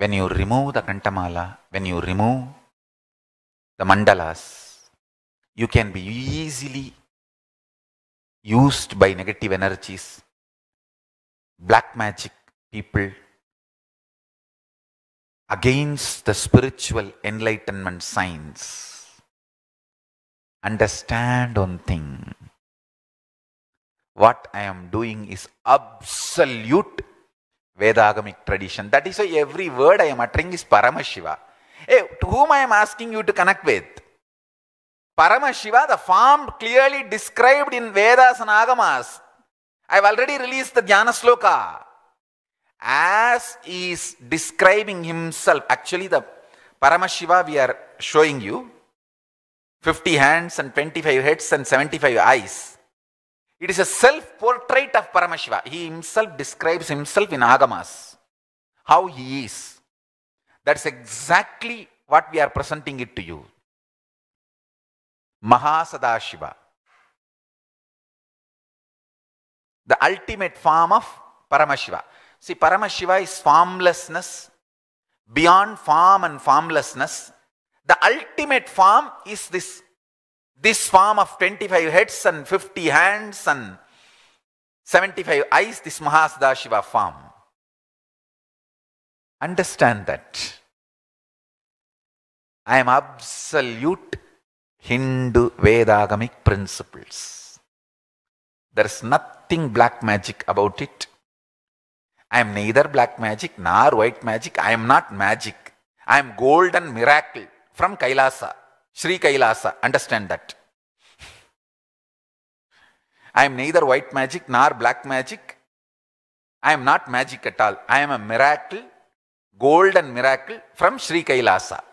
when you remove the Kantamala, when you remove the mandalas, you can be easily used by negative energies, black magic people against the spiritual enlightenment signs. Understand one thing. What I am doing is absolute Vedagamic tradition. That is why every word I am uttering is Paramashiva. Hey, eh, to whom I am asking you to connect with? Paramashiva, the form clearly described in Vedas and Agamas. I have already released the Dhyana Sloka. As is describing himself, actually the Paramashiva we are showing you, 50 hands and 25 heads and 75 eyes. It is a self portrait of Paramashiva. He himself describes himself in Agamas, how he is. That's exactly what we are presenting it to you. Mahasadashiva. The ultimate form of Paramashiva. See, Paramashiva is formlessness, beyond form and formlessness. The ultimate form is this this farm of 25 heads and 50 hands and 75 eyes, this Mahasada farm. form. Understand that. I am absolute Hindu Vedagamic principles. There is nothing black magic about it. I am neither black magic nor white magic. I am not magic. I am golden miracle from Kailasa. Sri Kailasa, understand that. I am neither white magic nor black magic. I am not magic at all. I am a miracle, golden miracle from Sri Kailasa.